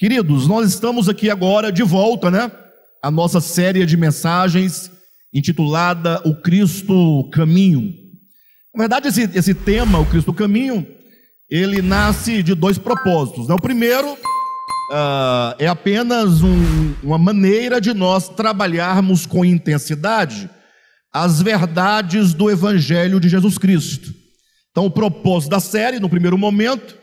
Queridos, nós estamos aqui agora de volta, né? A nossa série de mensagens intitulada O Cristo Caminho. Na verdade, esse, esse tema, o Cristo Caminho, ele nasce de dois propósitos. Né? O primeiro uh, é apenas um, uma maneira de nós trabalharmos com intensidade as verdades do Evangelho de Jesus Cristo. Então, o propósito da série, no primeiro momento,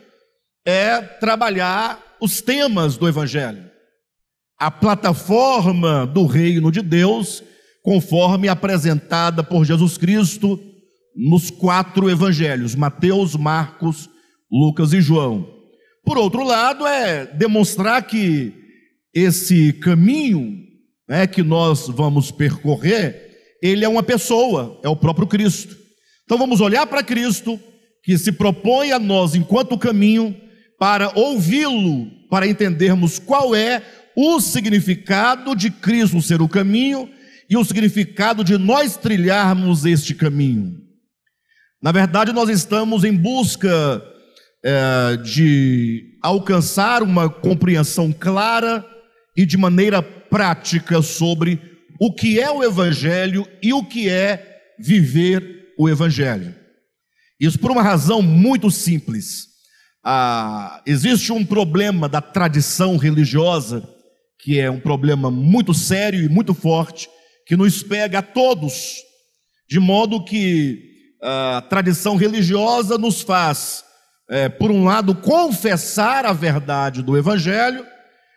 é trabalhar os temas do Evangelho, a plataforma do reino de Deus, conforme apresentada por Jesus Cristo nos quatro evangelhos: Mateus, Marcos, Lucas e João. Por outro lado, é demonstrar que esse caminho né, que nós vamos percorrer, ele é uma pessoa, é o próprio Cristo. Então vamos olhar para Cristo, que se propõe a nós enquanto caminho, para ouvi-lo, para entendermos qual é o significado de Cristo ser o caminho e o significado de nós trilharmos este caminho. Na verdade, nós estamos em busca é, de alcançar uma compreensão clara e de maneira prática sobre o que é o Evangelho e o que é viver o Evangelho. Isso por uma razão muito simples. Ah, existe um problema da tradição religiosa, que é um problema muito sério e muito forte, que nos pega a todos, de modo que ah, a tradição religiosa nos faz, é, por um lado, confessar a verdade do Evangelho,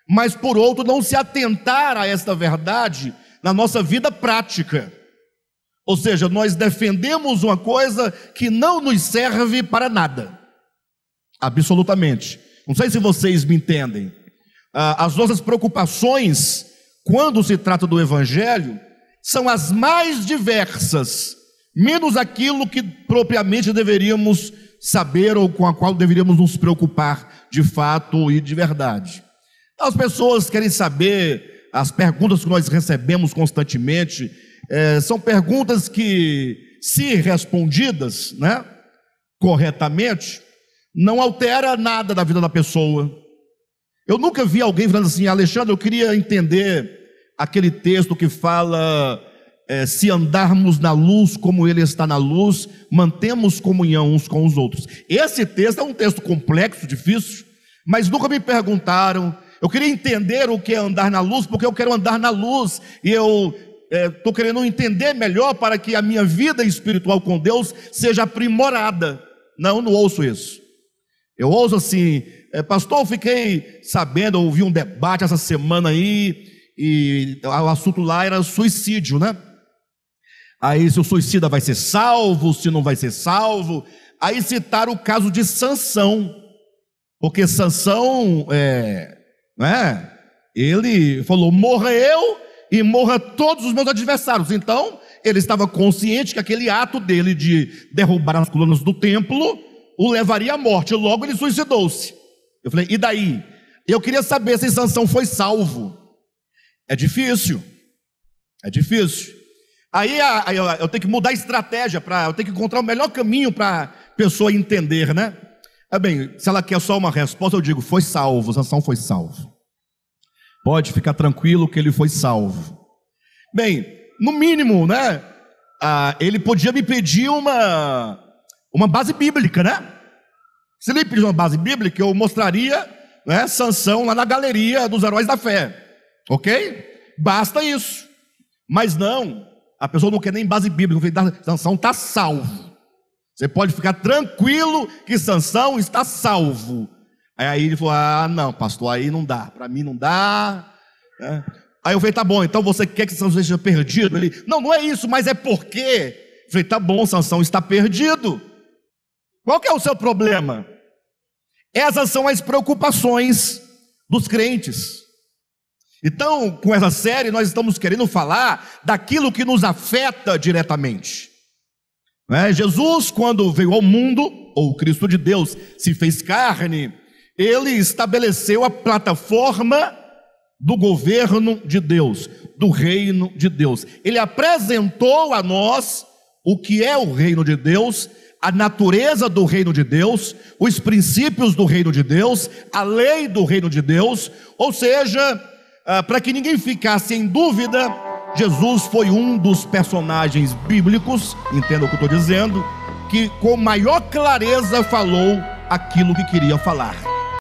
mas por outro, não se atentar a esta verdade na nossa vida prática. Ou seja, nós defendemos uma coisa que não nos serve para nada. Absolutamente. Não sei se vocês me entendem. Ah, as nossas preocupações, quando se trata do Evangelho, são as mais diversas, menos aquilo que propriamente deveríamos saber ou com a qual deveríamos nos preocupar de fato e de verdade. As pessoas querem saber, as perguntas que nós recebemos constantemente, é, são perguntas que, se respondidas né, corretamente, não altera nada da vida da pessoa. Eu nunca vi alguém falando assim, Alexandre, eu queria entender aquele texto que fala: é, se andarmos na luz como ele está na luz, mantemos comunhão uns com os outros. Esse texto é um texto complexo, difícil, mas nunca me perguntaram. Eu queria entender o que é andar na luz, porque eu quero andar na luz e eu estou eh, é, querendo entender melhor para que a minha vida espiritual com Deus seja aprimorada. Não, não ouço isso. Eu ouço assim, é, pastor, fiquei sabendo, ouvi um debate essa semana aí, e o assunto lá era suicídio, né? Aí se o suicida vai ser salvo, se não vai ser salvo. Aí citaram o caso de Sansão, porque Sansão, é, né? Ele falou: morra eu e morra todos os meus adversários. Então ele estava consciente que aquele ato dele de derrubar as colunas do templo o levaria à morte, logo ele suicidou-se. Eu falei, e daí? Eu queria saber se Sansão foi salvo. É difícil. É difícil. Aí eu tenho que mudar a estratégia, para eu tenho que encontrar o melhor caminho para a pessoa entender, né? É bem, se ela quer só uma resposta, eu digo: foi salvo, Sansão foi salvo. Pode ficar tranquilo que ele foi salvo. Bem, no mínimo, né? Ah, ele podia me pedir uma, uma base bíblica, né? Se ele pedisse uma base bíblica, eu mostraria né, Sansão lá na galeria dos heróis da fé. Ok? Basta isso. Mas não, a pessoa não quer nem base bíblica. Sansão está salvo. Você pode ficar tranquilo que Sansão está salvo. Aí ele falou: Ah, não, pastor, aí não dá. Para mim não dá. É. Aí eu falei: Tá bom, então você quer que Sansão seja perdido? Ele: Não, não é isso, mas é porque. Eu falei: Tá bom, Sansão está perdido. Qual que é o seu problema? Essas são as preocupações dos crentes. Então, com essa série, nós estamos querendo falar daquilo que nos afeta diretamente. É? Jesus, quando veio ao mundo, ou Cristo de Deus se fez carne, ele estabeleceu a plataforma do governo de Deus, do reino de Deus. Ele apresentou a nós o que é o reino de Deus a natureza do reino de Deus, os princípios do reino de Deus, a lei do reino de Deus, ou seja, ah, para que ninguém ficasse em dúvida, Jesus foi um dos personagens bíblicos, entenda o que eu estou dizendo, que com maior clareza falou aquilo que queria falar.